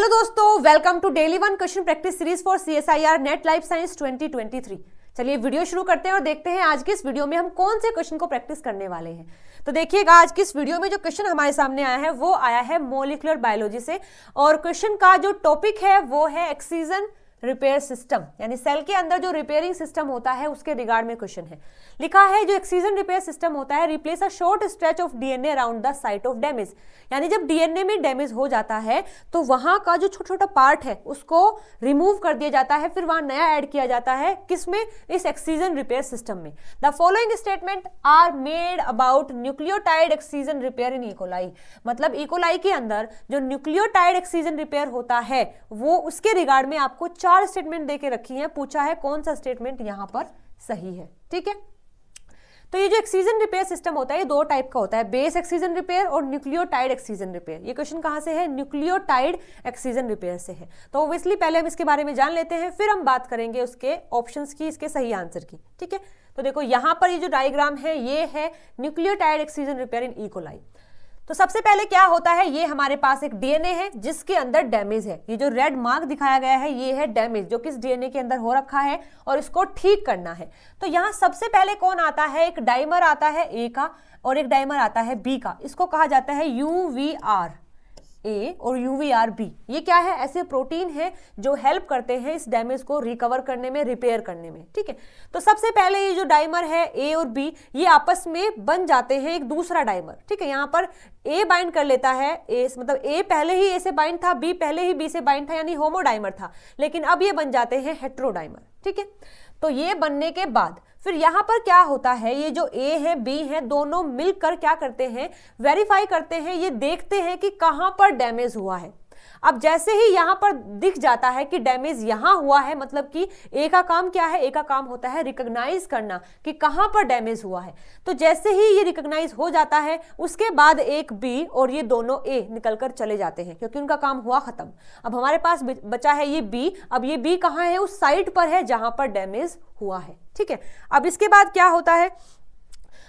Hello दोस्तों welcome to daily one question practice series for C S I R NET life science 2023 चलिए video शुरू करते हैं और देखते हैं आज की इस वीडियो में हम कौन से क्वेश्चन को प्रैक्टिस करने वाले हैं तो देखिएगा आज की इस वीडियो में जो क्वेश्चन हमारे सामने आया है वो आया है मोलिकुलर बायोलॉजी से और क्वेश्चन का जो टॉपिक है वो है एक्सीजन रिपेयर सिस्टम यानी सेल के अंदर जो रिपेयरिंग सिस्टम होता है उसके रिगार्ड में क्वेश्चन है लिखा है जो एक्सीजन रिपेयर सिस्टम होता है replace a short stretch of DNA around the site of damage यानी जब डीएनए में डैमेज हो जाता है तो वहां का जो छोटा छोटा पार्ट है उसको रिमूव कर दिया जाता है फिर वहां नया एड किया जाता है किसमें इस एक्सीजन रिपेयर सिस्टम में the following statement are made about nucleotide excision repair in E coli मतलब इकोलाई e. के अंदर जो न्यूक्लियोटाइड एक्सीजन रिपेयर होता है वो उसके रिगार्ड में आपको चार स्टेटमेंट दे के रखी है पूछा है कौन सा स्टेटमेंट यहां पर सही है ठीक है तो ये जो एक्सीजन रिपेयर सिस्टम होता है ये दो टाइप का होता है बेस एक्सीजन रिपेयर और न्यूक्लियोटाइड एक्सीजन रिपेयर ये क्वेश्चन कहाँ से है न्यूक्लियोटाइड एक्सीजन रिपेयर से है तो ओब्वियसली पहले हम इसके बारे में जान लेते हैं फिर हम बात करेंगे उसके ऑप्शन की इसके सही आंसर की ठीक है तो देखो यहाँ पर ये जो डायग्राम है ये है nucleotide excision repair in E coli तो सबसे पहले क्या होता है ये हमारे पास एक डीएनए है जिसके अंदर डैमेज है ये जो रेड मार्क दिखाया गया है ये है डैमेज जो किस डीएनए के अंदर हो रखा है और इसको ठीक करना है तो यहाँ सबसे पहले कौन आता है एक डाइमर आता है ए का और एक डाइमर आता है बी का इसको कहा जाता है यू वी आर ए और यू वी आर बी ये क्या है ऐसे प्रोटीन है जो हेल्प करते हैं इस डैमेज को रिकवर करने में रिपेयर करने में ठीक है तो सबसे पहले ये जो डाइमर है ए और बी ये आपस में बन जाते हैं एक दूसरा डाइमर ठीक है यहाँ पर ए बाइंड कर लेता है ए मतलब ए पहले ही ए से बाइंड था बी पहले ही बी से बाइंड था यानी होमोडाइमर था लेकिन अब ये बन जाते हैं हेट्रोडाइमर ठीक है तो ये बनने के बाद फिर यहाँ पर क्या होता है ये जो ए है बी है दोनों मिलकर क्या करते हैं वेरीफाई करते हैं ये देखते हैं कि कहाँ पर डैमेज हुआ है अब जैसे ही यहां पर दिख जाता है कि डैमेज यहां हुआ है मतलब कि ए का काम क्या है ए का काम होता है रिकग्नाइज करना कि कहां पर डैमेज हुआ है तो जैसे ही ये रिकग्नाइज हो जाता है उसके बाद एक बी और ये दोनों ए निकल कर चले जाते हैं क्योंकि उनका काम हुआ खत्म अब हमारे पास बचा है ये बी अब ये बी कहाँ है उस साइड पर है जहां पर डैमेज हुआ है ठीक है अब इसके बाद क्या होता है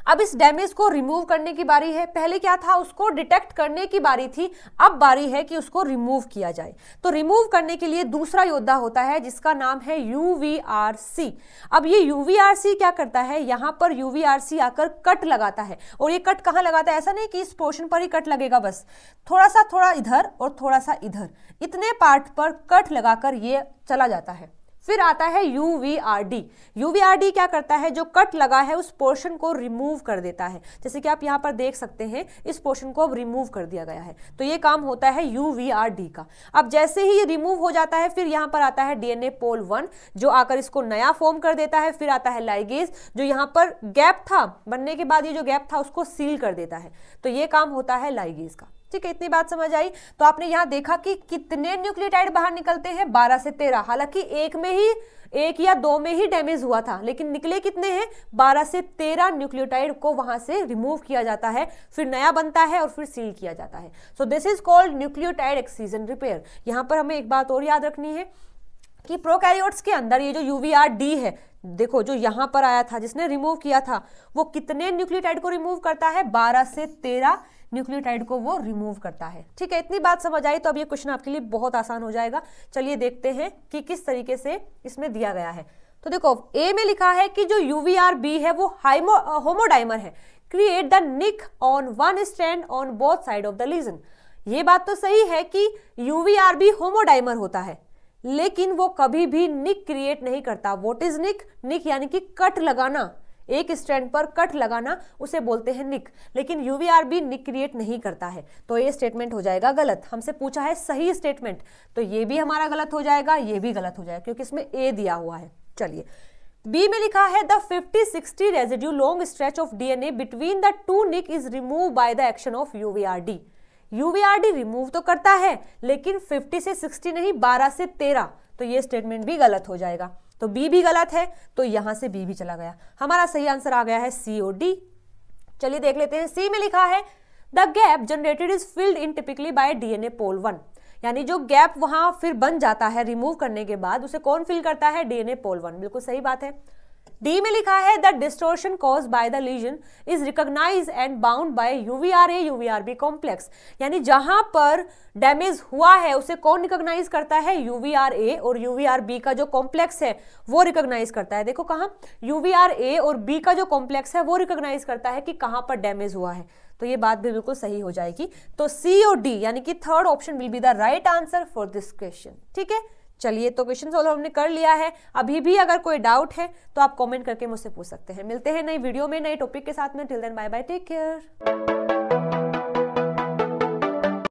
अब इस डैमेज को रिमूव करने की बारी है पहले क्या था उसको डिटेक्ट करने की बारी थी अब बारी है कि उसको रिमूव किया जाए तो रिमूव करने के लिए दूसरा योद्धा होता है जिसका नाम है सी अब ये सी क्या करता है यहाँ पर सी आकर कट लगाता है और ये कट कहाँ लगाता है ऐसा नहीं कि इस पोर्शन पर ही कट लगेगा बस थोड़ा सा थोड़ा इधर और थोड़ा सा इधर इतने पार्ट पर कट लगाकर ये चला जाता है फिर आता है U V R D U V R D क्या करता है जो कट लगा है उस पोर्शन को रिमूव कर देता है जैसे कि आप यहाँ पर देख सकते हैं इस पोर्शन को अब रिमूव कर दिया गया है तो ये काम होता है यू वी आर डी का अब जैसे ही ये रिमूव हो जाता है फिर यहाँ पर आता है D N A pol one जो आकर इसको नया फॉर्म कर देता है फिर आता है लाइगेज जो यहाँ पर गैप था बनने के बाद ये जो गैप था उसको सील कर देता है तो ये काम होता है लाइगेज का ठीक है इतनी बात समझ आई तो आपने यहां देखा कि कितने न्यूक्लियोटाइड बाहर निकलते हैं बारह से तेरह हालांकि एक में ही एक या दो में ही डैमेज हुआ था लेकिन निकले कितने हैं बारह से तेरह न्यूक्लियोटाइड को वहां से रिमूव किया जाता है फिर नया बनता है और फिर सील किया जाता है so this is called nucleotide excision repair यहां पर हमें एक बात और याद रखनी है कि प्रोकैरियोट्स के अंदर ये जो यूवीआर डी है देखो जो यहां पर आया था जिसने रिमूव किया था वो कितने न्यूक्लियोटाइड को रिमूव करता है बारह से तेरह न्यूक्लियोटाइड को वो रिमूव करता है ठीक है इतनी बात समझ आई तो अब ये क्वेश्चन आपके लिए बहुत आसान हो जाएगा चलिए देखते हैं कि किस तरीके से इसमें दिया गया है तो देखो ए में लिखा है कि जो यूवीआर बी है वो हाइमो होमोडाइमर है create the nick on one stand on both side of the lesion ये बात तो सही है कि यूवीआर बी होमोडाइमर होता है लेकिन वो कभी भी निक क्रिएट नहीं करता वोट इज निक निक यानी कि कट लगाना एक स्ट्रैंड पर कट लगाना उसे बोलते हैं निक लेकिन यूवीआरबी निक क्रिएट नहीं करता है तो ये स्टेटमेंट हो जाएगा गलत हमसे पूछा है सही स्टेटमेंट तो ये भी हमारा गलत हो जाएगा ये भी गलत हो जाएगा क्योंकि इसमें ए दिया हुआ है चलिए बी में लिखा है the 50-60 residue long stretch of DNA between the two nick is remove by the action of UVRD UVRD remove तो करता है लेकिन 50 से 60 नहीं 12 से 13 तो ये स्टेटमेंट भी गलत हो जाएगा तो बी भी गलत है तो यहां से बी भी चला गया हमारा सही आंसर आ गया है सी ओ डी चलिए देख लेते हैं सी में लिखा है the gap generated is filled in typically by DNA pol one यानी जो गैप वहां फिर बन जाता है रिमूव करने के बाद उसे कौन फिल करता है डीएनए पोल वन बिल्कुल सही बात है डी में लिखा है the distortion cause by the lesion is recognise and bound by UVR A UVR B complex यानी जहां पर डैमेज हुआ है उसे कौन रिकोगनाइज करता है यूवीआर ए और यूवीआर बी का जो कॉम्प्लेक्स है वो रिकोगनाइज करता है देखो कहाँ यूवीआर ए और बी का जो कॉम्प्लेक्स है वो रिकोगनाइज करता है कि कहाँ पर डैमेज हुआ है तो ये बात भी बिल्कुल सही हो जाएगी तो सी और डी यानी कि third option will be the right answer for this question ठीक है चलिए तो क्वेश्चन सोल्व हमने कर लिया है अभी भी अगर कोई डाउट है तो आप कमेंट करके मुझसे पूछ सकते हैं मिलते हैं नई वीडियो में नए टॉपिक के साथ में till then bye bye take care